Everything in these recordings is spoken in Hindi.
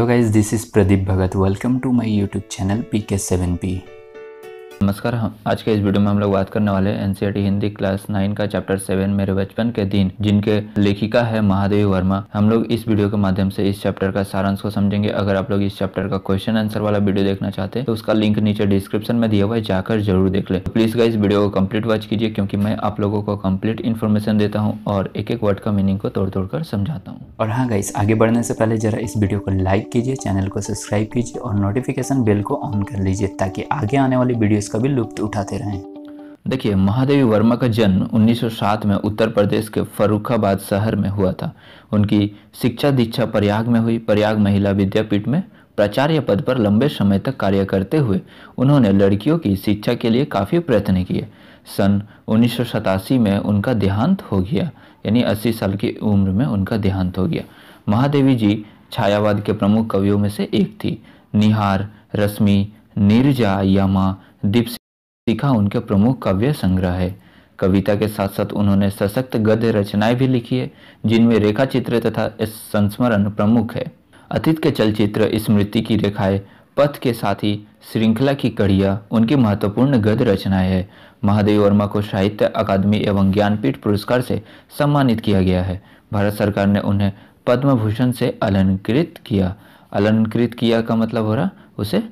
hello guys this is Pradeep Bhagat welcome to my YouTube channel P K seven P नमस्कार आज के इस वीडियो में हम लोग बात करने वाले एन e हिंदी क्लास नाइन का चैप्टर सेवन मेरे बचपन के दिन जिनके लेखिका है महादेवी वर्मा हम लोग इस वीडियो के माध्यम से इस चैप्टर का सारांश को समझेंगे अगर आप लोग इस चैप्टर का क्वेश्चन आंसर वाला वीडियो देखना चाहते हैं तो उसका लिंक नीचे डिस्क्रिप्शन में दिया हुआ है जाकर जरूर देख ले तो प्लीज का इस वीडियो को कम्प्लीट वॉच कीजिए क्योंकि मैं आप लोगों को कम्प्लीट इन्फॉर्मेशन देता हूँ और एक एक वर्ड का मीनिंग को तोड़ तोड़ कर समझाता हूँ और हाँ गाइस आगे बढ़ने से पहले जरा इस वीडियो को लाइक कीजिए चैनल को सब्सक्राइब कीजिए और नोटिफिकेशन बेल को ऑन कर लीजिए ताकि आगे आने वाली वीडियो इसका भी लुप्त उठाते रहे देखिए महादेवी वर्मा का जन्म 1907 में उत्तर प्रदेश के फरुखाबाद शहर में हुआ था उनकी शिक्षा दीक्षा प्रयाग में हुई प्रयाग महिला विद्यापीठ में प्राचार्य पद पर लंबे समय तक कार्य करते हुए उन्होंने लड़कियों की शिक्षा के लिए काफ़ी प्रयत्न किए सन उन्नीस में उनका देहांत हो गया यानी अस्सी साल की उम्र में उनका देहांत हो गया महादेवी जी छायावाद के प्रमुख कवियों में से एक थी निहार रश्मि निर्जा यमा दीपशिखा उनके प्रमुख काव्य संग्रह है कविता के साथ साथ उन्होंने सशक्त गद्य रचनाएं भी लिखी है जिनमें रेखा चित्र तथा संस्मरण प्रमुख है अतीत के चलचित्र स्मृति की रेखाएं पथ के साथ ही श्रृंखला की कड़िया उनकी महत्वपूर्ण गद्य रचनाएं है महादेव वर्मा को साहित्य अकादमी एवं ज्ञानपीठ पुरस्कार से सम्मानित किया गया है भारत सरकार ने उन्हें पद्म भूषण से अलंकृत किया अलंकृत किया का मतलब हो रहा उसे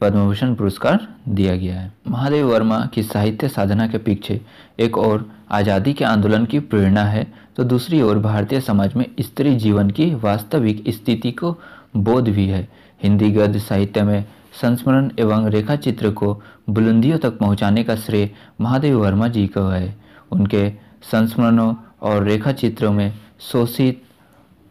पद्मभूषण पुरस्कार दिया गया है महादेव वर्मा की साहित्य साधना के पीछे एक और आज़ादी के आंदोलन की प्रेरणा है तो दूसरी ओर भारतीय समाज में स्त्री जीवन की वास्तविक स्थिति को बोध भी है हिंदी गद्य साहित्य में संस्मरण एवं रेखा चित्र को बुलंदियों तक पहुंचाने का श्रेय महादेव वर्मा जी का है उनके संस्मरणों और रेखा चित्रों में शोषित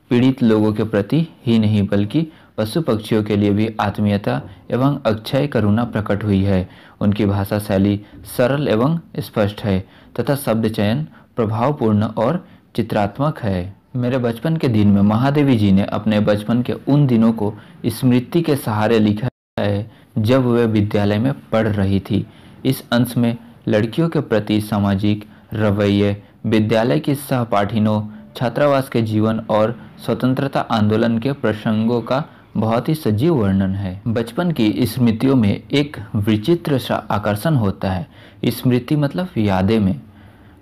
पीड़ित लोगों के प्रति ही नहीं बल्कि पशु पक्षियों के लिए भी आत्मीयता एवं अक्षय करुणा प्रकट हुई है उनकी भाषा शैली सरल एवं स्पष्ट है तथा शब्द चयन प्रभावपूर्ण और चित्रात्मक है मेरे बचपन के दिन में महादेवी जी ने अपने बचपन के उन दिनों को स्मृति के सहारे लिखा है जब वे विद्यालय में पढ़ रही थी इस अंश में लड़कियों के प्रति सामाजिक रवैये विद्यालय की सहपाठिनों छात्रावास के जीवन और स्वतंत्रता आंदोलन के प्रसंगों का बहुत ही सजीव वर्णन है बचपन की स्मृतियों में एक विचित्र सा आकर्षण होता है स्मृति मतलब यादें में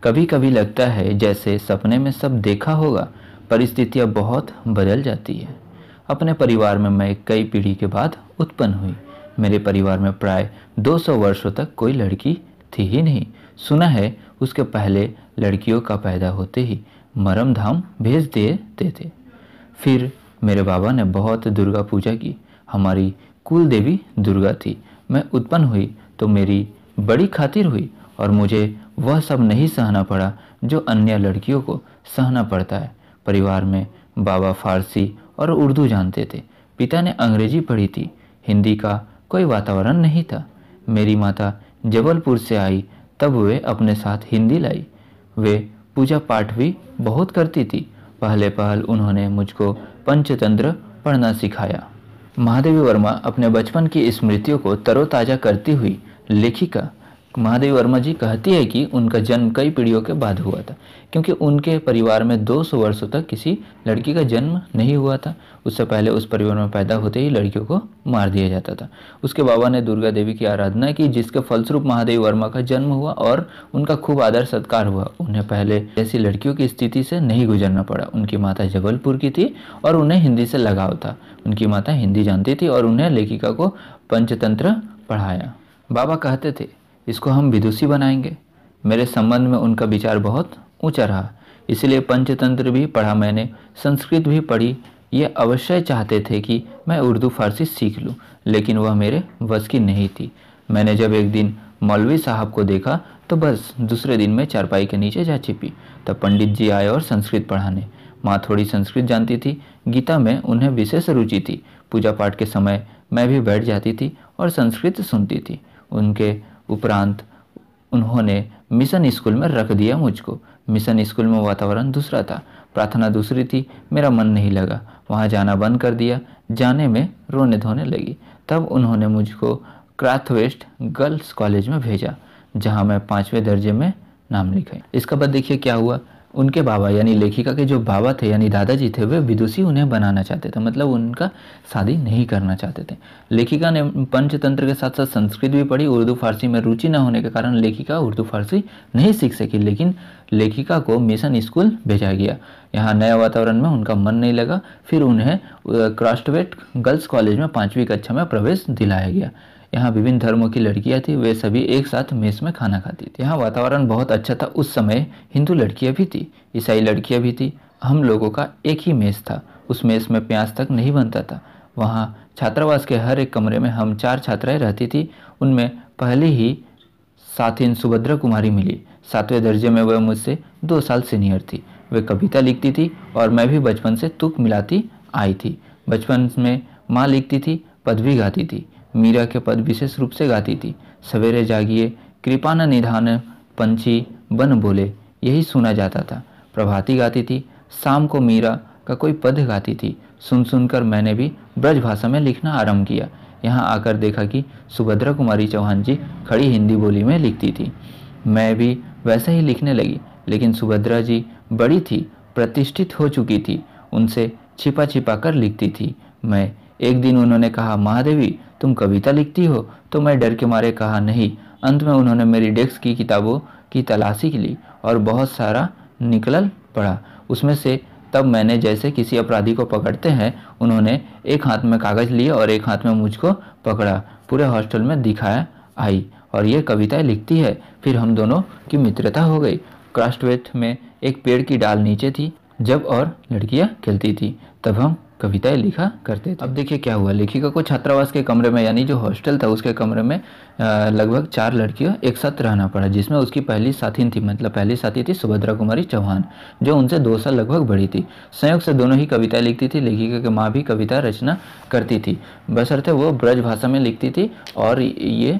कभी कभी लगता है जैसे सपने में सब देखा होगा परिस्थितियाँ बहुत बदल जाती है अपने परिवार में मैं कई पीढ़ी के बाद उत्पन्न हुई मेरे परिवार में प्राय 200 वर्षों तक कोई लड़की थी ही नहीं सुना है उसके पहले लड़कियों का पैदा होते ही मरम धाम भेज देते थे फिर मेरे बाबा ने बहुत दुर्गा पूजा की हमारी कुल देवी दुर्गा थी मैं उत्पन्न हुई तो मेरी बड़ी खातिर हुई और मुझे वह सब नहीं सहना पड़ा जो अन्य लड़कियों को सहना पड़ता है परिवार में बाबा फारसी और उर्दू जानते थे पिता ने अंग्रेजी पढ़ी थी हिंदी का कोई वातावरण नहीं था मेरी माता जबलपुर से आई तब वे अपने साथ हिंदी लाई वे पूजा पाठ भी बहुत करती थी पहले पहल उन्होंने मुझको पंचतंत्र पढ़ना सिखाया महादेवी वर्मा अपने बचपन की स्मृतियों को तरोताज़ा करती हुई लेखिका महादेवी वर्मा जी कहती है कि उनका जन्म कई पीढ़ियों के बाद हुआ था क्योंकि उनके परिवार में 200 वर्षों तक किसी लड़की का जन्म नहीं हुआ था उससे पहले उस परिवार में पैदा होते ही लड़कियों को मार दिया जाता था उसके बाबा ने दुर्गा देवी की आराधना की जिसके फलस्वरूप महादेवी वर्मा का जन्म हुआ और उनका खूब आदर सत्कार हुआ उन्हें पहले ऐसी लड़कियों की स्थिति से नहीं गुजरना पड़ा उनकी माता जबलपुर की थी और उन्हें हिंदी से लगाव था उनकी माता हिंदी जानती थी और उन्हें लेखिका को पंचतंत्र पढ़ाया बाबा कहते थे इसको हम विदुषी बनाएंगे मेरे संबंध में उनका विचार बहुत ऊंचा रहा इसलिए पंचतंत्र भी पढ़ा मैंने संस्कृत भी पढ़ी ये अवश्य चाहते थे कि मैं उर्दू फारसी सीख लूँ लेकिन वह मेरे बस की नहीं थी मैंने जब एक दिन मौलवी साहब को देखा तो बस दूसरे दिन मैं चारपाई के नीचे जा छिपी तब पंडित जी आए और संस्कृत पढ़ाने माँ थोड़ी संस्कृत जानती थी गीता में उन्हें विशेष रुचि थी पूजा पाठ के समय मैं भी बैठ जाती थी और संस्कृत सुनती थी उनके उपरांत उन्होंने मिशन स्कूल में रख दिया मुझको मिशन स्कूल में वातावरण दूसरा था प्रार्थना दूसरी थी मेरा मन नहीं लगा वहाँ जाना बंद कर दिया जाने में रोने धोने लगी तब उन्होंने मुझको क्राथवेस्ट गर्ल्स कॉलेज में भेजा जहाँ मैं पाँचवें दर्जे में नाम लिखाई इसके बाद देखिए क्या हुआ उनके बाबा यानी लेखिका के जो बाबा थे यानी दादाजी थे वे विदुषी उन्हें बनाना चाहते थे मतलब उनका शादी नहीं करना चाहते थे लेखिका ने पंचतंत्र के साथ साथ संस्कृत भी पढ़ी उर्दू फारसी में रुचि न होने के कारण लेखिका उर्दू फारसी नहीं सीख सकी लेकिन लेखिका को मिशन स्कूल भेजा गया यहाँ नया वातावरण में उनका मन नहीं लगा फिर उन्हें क्रास्टवेट गर्ल्स कॉलेज में पाँचवीं कक्षा में प्रवेश दिलाया गया यहाँ विभिन्न धर्मों की लड़कियाँ थी वे सभी एक साथ मेस में खाना खाती थी यहाँ वातावरण बहुत अच्छा था उस समय हिंदू लड़कियाँ भी थी ईसाई लड़कियाँ भी थी हम लोगों का एक ही मेस था उस मेस में प्याज तक नहीं बनता था वहाँ छात्रावास के हर एक कमरे में हम चार छात्राएं रहती थी उनमें पहले ही साथिन सुभद्रा कुमारी मिली सातवें दर्जे में वह मुझसे दो साल सीनियर थी वे कविता लिखती थी और मैं भी बचपन से तुक मिलाती आई थी बचपन में माँ लिखती थी पदवी गाती थी मीरा के पद विशेष रूप से गाती थी सवेरे जागिए कृपाना निधान पंछी बन बोले यही सुना जाता था प्रभाती गाती थी शाम को मीरा का कोई पद गाती थी सुन सुनकर मैंने भी ब्रजभाषा में लिखना आरंभ किया यहाँ आकर देखा कि सुभद्रा कुमारी चौहान जी खड़ी हिंदी बोली में लिखती थी मैं भी वैसे ही लिखने लगी लेकिन सुभद्रा जी बड़ी थी प्रतिष्ठित हो चुकी थी उनसे छिपा छिपा कर लिखती थी मैं एक दिन उन्होंने कहा महादेवी तुम कविता लिखती हो तो मैं डर के मारे कहा नहीं अंत में उन्होंने मेरी डेस्क की किताबों की तलाशी ली और बहुत सारा निकल पड़ा उसमें से तब मैंने जैसे किसी अपराधी को पकड़ते हैं उन्होंने एक हाथ में कागज़ लिए और एक हाथ में मुझको पकड़ा पूरे हॉस्टल में दिखाया आई और ये कविताएं लिखती है फिर हम दोनों की मित्रता हो गई क्रास्टवेथ में एक पेड़ की डाल नीचे थी जब और लड़कियां खेलती थी तब हम कविताएं लिखा करते थे अब देखिए क्या हुआ लेखिका को छात्रावास के कमरे में यानी जो हॉस्टल था उसके कमरे में लगभग चार लड़कियों एक साथ रहना पड़ा जिसमें उसकी पहली साथी थी मतलब पहली साथी थी सुभद्रा कुमारी चौहान जो उनसे दो साल लगभग बड़ी थी संयोग से दोनों ही कविताएं लिखती थी लेखिका की माँ भी कविता रचना करती थी बसरते वो ब्रज भाषा में लिखती थी और ये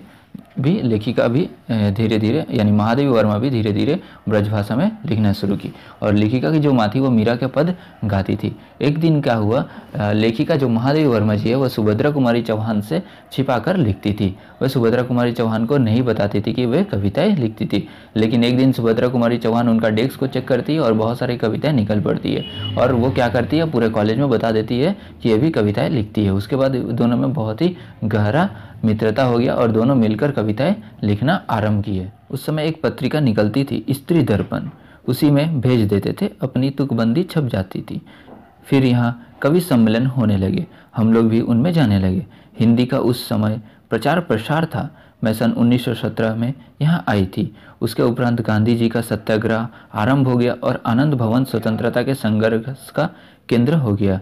भी लेखिका भी धीरे धीरे यानी महादेवी वर्मा भी धीरे धीरे ब्रजभाषा में लिखना शुरू की और लेखिका की जो माँ थी वो मीरा के पद गाती थी एक दिन क्या हुआ लेखिका जो महादेवी वर्मा जी है वह सुभद्रा कुमारी चौहान से छिपा कर लिखती थी वह सुभद्रा कुमारी चौहान को नहीं बताती थी कि वह कविताएँ लिखती थी लेकिन एक दिन सुभद्रा कुमारी चौहान उनका डेस्क को चेक करती है और बहुत सारी कविताएँ निकल पड़ती है और वो क्या करती है पूरे कॉलेज में बता देती है कि ये भी कविताएँ लिखती है उसके बाद दोनों में बहुत ही गहरा मित्रता हो गया और दोनों मिलकर कविताएं लिखना आरंभ किए उस समय एक पत्रिका निकलती थी स्त्री दर्पण उसी में भेज देते थे अपनी तुकबंदी छप जाती थी फिर यहाँ कवि सम्मेलन होने लगे हम लोग भी उनमें जाने लगे हिंदी का उस समय प्रचार प्रसार था मैं सन 1917 में यहाँ आई थी उसके उपरांत गांधी जी का सत्याग्रह आरंभ हो गया और आनंद भवन स्वतंत्रता के संघर्ष का केंद्र हो गया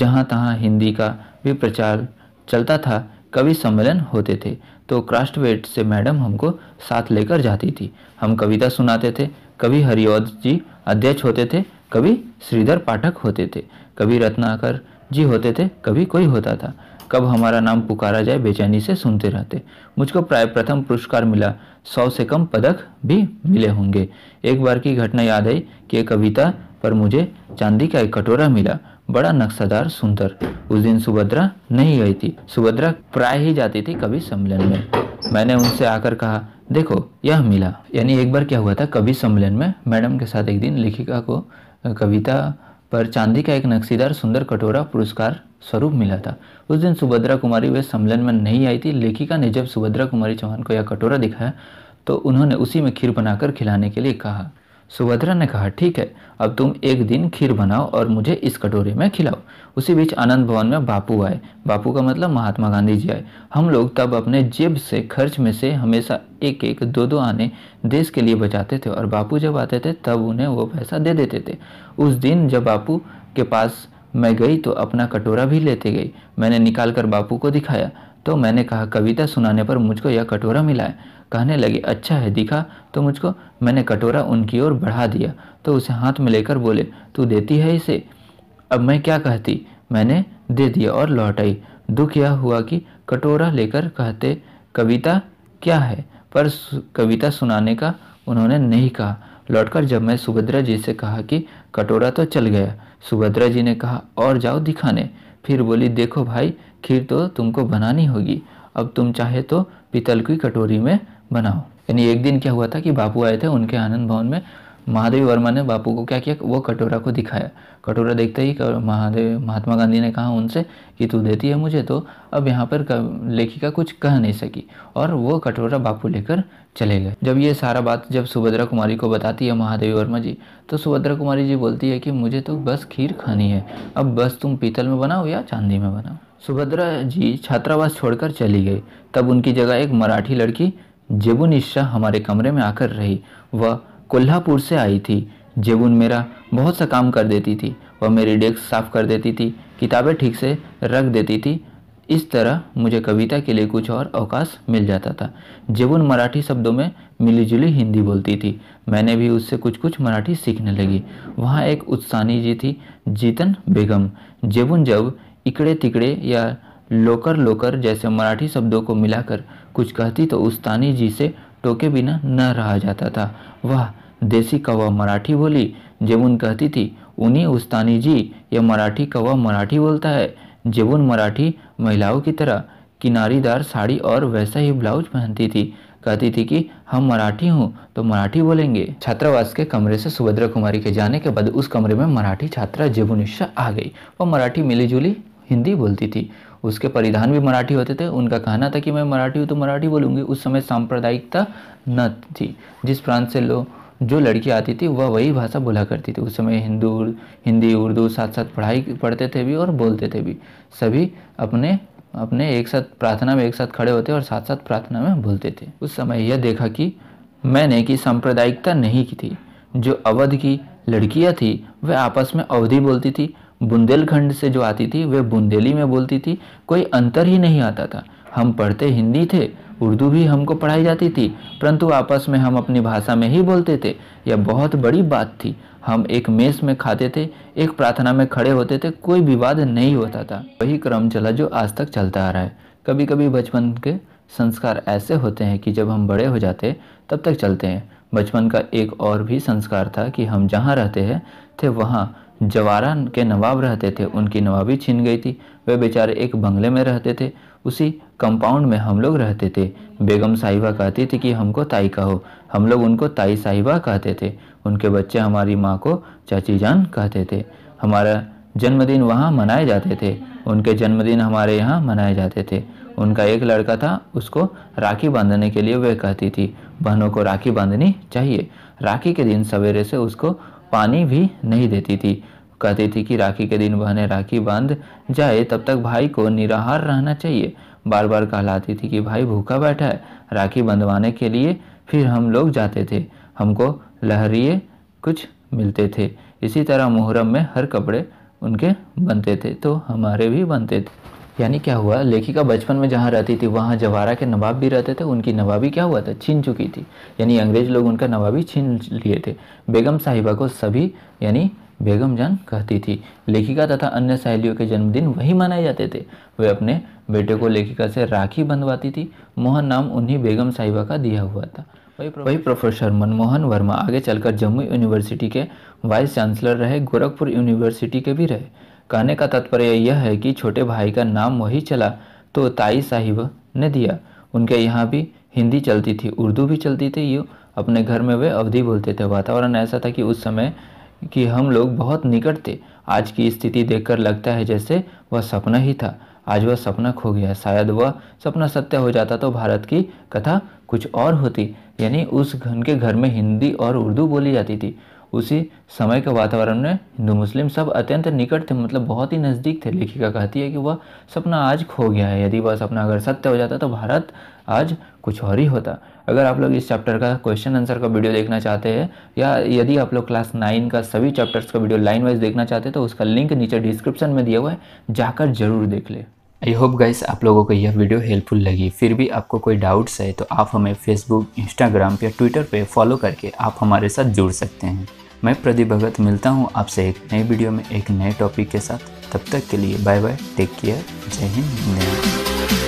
जहाँ तहाँ हिंदी का भी प्रचार चलता था कवि सम्मेलन होते थे तो वेट से मैडम हमको साथ लेकर जाती थी हम कविता सुनाते थे कभी हरिओद जी अध्यक्ष होते थे कभी श्रीधर पाठक होते थे कभी रत्नाकर जी होते थे कभी कोई होता था कब हमारा नाम पुकारा जाए बेचैनी से सुनते रहते मुझको प्राय प्रथम पुरस्कार मिला सौ से कम पदक भी मिले होंगे एक बार की घटना याद आई कि एक कविता पर मुझे चांदी का एक कटोरा मिला बड़ा नक्शादार सुंदर उस दिन सुभद्रा नहीं गई थी सुभद्रा प्राय ही जाती थी कभी सम्मेलन में मैंने उनसे आकर कहा देखो यह मिला यानी एक बार क्या हुआ था कवि सम्मेलन में मैडम के साथ एक दिन लेखिका को कविता पर चांदी का एक नक्शीदार सुंदर कटोरा पुरस्कार स्वरूप मिला था उस दिन सुभद्रा कुमारी वे सम्मेलन में नहीं आई थी लेखिका ने जब सुभद्रा कुमारी चौहान को यह कटोरा दिखाया तो उन्होंने उसी में खीर बनाकर खिलाने के लिए कहा सुभद्रा ने कहा ठीक है अब तुम एक दिन खीर बनाओ और मुझे इस कटोरे में खिलाओ उसी बीच आनंद भवन में बापू आए बापू का मतलब महात्मा गांधी जी आए हम लोग तब अपने जेब से खर्च में से हमेशा एक एक दो दो आने देश के लिए बचाते थे और बापू जब आते थे तब उन्हें वो पैसा दे देते थे उस दिन जब बापू के पास मैं गई तो अपना कटोरा भी लेते गई मैंने निकाल कर बापू को दिखाया तो मैंने कहा कविता सुनाने पर मुझको यह कटोरा मिला है कहने लगे अच्छा है दिखा तो मुझको मैंने कटोरा उनकी ओर बढ़ा दिया तो उसे हाथ में लेकर बोले तू देती है इसे अब मैं क्या कहती मैंने दे दिया और लौट आई दुख यह हुआ कि कटोरा लेकर कहते कविता क्या है पर कविता सुनाने का उन्होंने नहीं कहा लौटकर जब मैं सुभद्रा जी से कहा कि कटोरा तो चल गया सुभद्रा जी ने कहा और जाओ दिखाने फिर बोली देखो भाई खीर तो तुमको बनानी होगी अब तुम चाहे तो पीतल की कटोरी में बनाओ यानी एक दिन क्या हुआ था कि बापू आए थे उनके आनंद भवन में महादेव वर्मा ने बापू को क्या किया वो कटोरा को दिखाया कटोरा देखते ही महादेव महात्मा गांधी ने कहा उनसे कि तू देती है मुझे तो अब यहाँ पर लेखिका कुछ कह नहीं सकी और वो कटोरा बापू लेकर चले गए जब ये सारा बात जब सुभद्रा कुमारी को बताती है महादेवी वर्मा जी तो सुभद्रा कुमारी जी बोलती है कि मुझे तो बस खीर खानी है अब बस तुम पीतल में बनाओ या चांदी में बनाओ सुभद्रा जी छात्रावास छोड़कर चली गई तब उनकी जगह एक मराठी लड़की जेबुनिशा हमारे कमरे में आकर रही वह कोल्हापुर से आई थी जेबुन मेरा बहुत सा काम कर देती थी वह मेरी डेस्क साफ कर देती थी किताबें ठीक से रख देती थी इस तरह मुझे कविता के लिए कुछ और अवकाश मिल जाता था जेबुन मराठी शब्दों में मिलीजुली हिंदी बोलती थी मैंने भी उससे कुछ कुछ मराठी सीखने लगी वहाँ एक उत्सानी जी थी जीतन बेगम जेबुन जब इकड़े तिकड़े या लोकर लोकर जैसे मराठी शब्दों को मिलाकर कुछ कहती तो उस्तानी जी से टोके बिना न रहा जाता था वह देसी कवा मराठी बोली जेवन कहती थी उन्हीं उस्तानी जी यह मराठी कवा मराठी बोलता है जेवन मराठी महिलाओं की तरह किनारीदार साड़ी और वैसा ही ब्लाउज पहनती थी कहती थी कि हम मराठी हूँ तो मराठी बोलेंगे छात्रावास के कमरे से सुभद्रा कुमारी के जाने के बाद उस कमरे में मराठी छात्रा जेबुनिशा आ गई वह मराठी मिलीजुली हिंदी बोलती थी उसके परिधान भी मराठी होते थे उनका कहना था कि मैं मराठी हूँ तो मराठी बोलूँगी उस समय सांप्रदायिकता न थी जिस प्रांत से लोग जो लड़की आती थी वह वही भाषा बोला करती थी उस समय हिंदू हिंदी उर्दू साथ साथ पढ़ाई पढ़ते थे भी और बोलते थे भी सभी अपने अपने एक साथ प्रार्थना में एक साथ खड़े होते और साथ साथ प्रार्थना में बोलते थे उस समय यह देखा कि मैंने कि सांप्रदायिकता नहीं की थी जो अवध की लड़कियाँ थी वह आपस में अवधि बोलती थी बुंदेलखंड से जो आती थी वह बुंदेली में बोलती थी कोई अंतर ही नहीं आता था हम पढ़ते हिंदी थे उर्दू भी हमको पढ़ाई जाती थी परंतु आपस में हम अपनी भाषा में ही बोलते थे यह बहुत बड़ी बात थी हम एक मेस में खाते थे एक प्रार्थना में खड़े होते थे कोई विवाद नहीं होता था वही क्रम चला जो आज तक चलता आ रहा है कभी कभी बचपन के संस्कार ऐसे होते हैं कि जब हम बड़े हो जाते तब तक चलते हैं बचपन का एक और भी संस्कार था कि हम जहाँ रहते हैं थे वहाँ जवारा के नवाब रहते थे उनकी नवाबी छिन गई थी वे बेचारे एक बंगले में रहते थे उसी कंपाउंड में हम लोग रहते थे बेगम साहिबा कहती थी कि हमको ताई कहो हम लोग उनको ताई साहिबा कहते थे उनके बच्चे हमारी माँ को चाची जान कहते थे हमारा जन्मदिन वहाँ मनाए जाते थे उनके जन्मदिन हमारे यहाँ मनाए जाते थे उनका एक लड़का था उसको राखी बांधने के लिए वह कहती थी बहनों को राखी बांधनी चाहिए राखी के दिन सवेरे से उसको पानी भी नहीं देती थी कहती थी कि राखी के दिन बहने राखी बांध जाए तब तक भाई को निराहार रहना चाहिए बार बार कहलाती थी कि भाई भूखा बैठा है राखी बंधवाने के लिए फिर हम लोग जाते थे हमको लहरिए कुछ मिलते थे इसी तरह मुहर्रम में हर कपड़े उनके बनते थे तो हमारे भी बनते थे यानी क्या हुआ लेखिका बचपन में जहाँ रहती थी वहाँ जवारा के नवाब भी रहते थे उनकी नवाबी क्या हुआ था छीन चुकी थी यानी अंग्रेज लोग उनका नवाबी छीन लिए थे बेगम साहिबा को सभी यानी बेगम जान कहती थी लेखिका तथा अन्य सहेलियों के जन्मदिन वही मनाए जाते थे वे अपने बेटे को लेखिका से राखी बंधवाती थी मोहन नाम उन्हीं बेगम साहिबा का दिया हुआ था वही वही प्रोफेसर मनमोहन वर्मा आगे चलकर जम्मू यूनिवर्सिटी के वाइस चांसलर रहे गोरखपुर यूनिवर्सिटी के भी रहे कहने का तात्पर्य यह है कि छोटे भाई का नाम वही चला तो ताई साहिब ने दिया उनके यहाँ भी हिंदी चलती थी उर्दू भी चलती थी यू अपने घर में वे अवधि बोलते थे वातावरण ऐसा था कि उस समय कि हम लोग बहुत निकट थे आज की स्थिति देखकर लगता है जैसे वह सपना ही था आज वह सपना खो गया शायद वह सपना सत्य हो जाता तो भारत की कथा कुछ और होती यानी उस घन के घर में हिंदी और उर्दू बोली जाती थी उसी समय के वातावरण में हिंदू मुस्लिम सब अत्यंत निकट थे मतलब बहुत ही नज़दीक थे लेखिका कहती है कि वह सपना आज खो गया है यदि वह सपना अगर सत्य हो जाता तो भारत आज कुछ और ही होता अगर आप लोग इस चैप्टर का क्वेश्चन आंसर का वीडियो देखना चाहते हैं या यदि आप लोग क्लास नाइन का सभी चैप्टर्स का वीडियो लाइन वाइज देखना चाहते हैं तो उसका लिंक नीचे डिस्क्रिप्शन में दिया हुआ है जाकर जरूर देख ले आई होप गाइस आप लोगों को यह वीडियो हेल्पफुल लगी फिर भी आपको कोई डाउट्स है तो आप हमें फेसबुक इंस्टाग्राम या ट्विटर पर फॉलो करके आप हमारे साथ जुड़ सकते हैं मैं प्रदीप भगत मिलता हूँ आपसे एक नई वीडियो में एक नए टॉपिक के साथ तब तक के लिए बाय बाय टेक केयर जय हिंद धन्यवाद